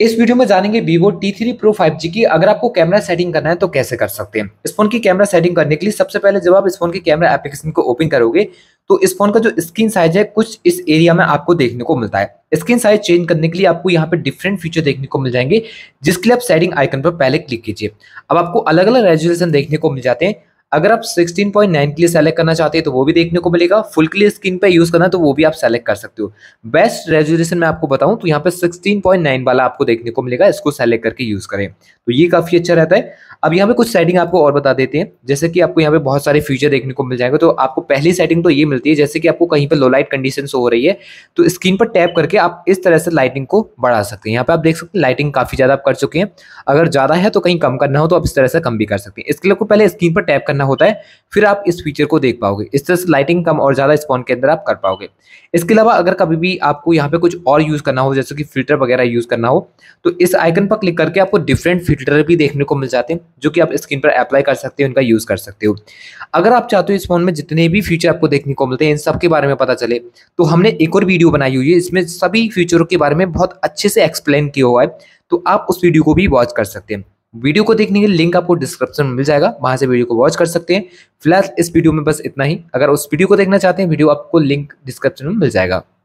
इस वीडियो में जानेंगे Vivo T3 Pro 5G की अगर आपको कैमरा सेटिंग करना है तो कैसे कर सकते हैं इस फोन की कैमरा सेटिंग करने के लिए सबसे पहले जब आप इस फोन की कैमरा एप्लीकेशन को ओपन करोगे तो इस फोन का जो स्क्रीन साइज है कुछ इस एरिया में आपको देखने को मिलता है स्क्रीन साइज चेंज करने के लिए आपको यहाँ पे डिफरेंट फीचर देखने को मिल जाएंगे जिसके लिए आप सेटिंग आइकन पर पहले क्लिक कीजिए अब आपको अलग अलग रेजोल्यूशन देखने को मिल जाते हैं अगर आप 16.9 के लिए सेलेक्ट करना चाहते हैं तो वो भी देखने को मिलेगा फुल क्लियर स्क्रीन पे यूज करना तो वो भी आप सेलेक्ट कर सकते हो बेस्ट रेजोल्यूशन मैं आपको बताऊं तो यहाँ पे 16.9 वाला आपको देखने को मिलेगा इसको सेलेक्ट करके यूज करें तो ये काफी अच्छा रहता है अब यहाँ पे कुछ सेटिंग आपको और बता देते हैं जैसे कि आपको यहाँ पे बहुत सारे फीचर देखने को मिल जाएंगे तो आपको पहली सेटिंग तो ये मिलती है जैसे कि आपको कहीं पर लोलाइट कंडीशन हो रही है तो स्क्रीन पर टैप करके आप इस तरह से लाइटिंग को बढ़ा सकते हैं यहाँ पे आप देख सकते हैं लाइटिंग काफी ज्यादा आप कर चुके हैं अगर ज्यादा है तो कहीं कम करना हो तो आप इस तरह से कम भी कर सकते हैं इसके लिए आपको पहले स्क्रीन पर टैप करना करना होता है फिर आप इस फीचर को देख पाओगे इस तरह से लाइटिंग कम और ज़्यादा स्पॉन के अंदर आप कर पाओगे इसके अलावा अगर कभी भी आपको यहाँ पे कुछ और यूज़ करना हो जैसे कि फिल्टर वगैरह यूज़ करना हो तो इस आइकन पर क्लिक करके आपको डिफरेंट फिल्टर भी देखने को मिल जाते हैं जो कि आप स्क्रीन पर अप्लाई कर सकते हो उनका यूज़ कर सकते हो अगर आप चाहते हो इस फोन में जितने भी फीचर आपको देखने को मिलते हैं इन सब के बारे में पता चले तो हमने एक और वीडियो बनाई हुई है इसमें सभी फीचरों के बारे में बहुत अच्छे से एक्सप्लेन किया हुआ है तो आप उस वीडियो को भी वॉच कर सकते हैं वीडियो को देखने के लिए लिंक आपको डिस्क्रिप्शन में मिल जाएगा वहां से वीडियो को वॉच कर सकते हैं फिलहाल इस वीडियो में बस इतना ही अगर उस वीडियो को देखना चाहते हैं वीडियो आपको लिंक डिस्क्रिप्शन में मिल जाएगा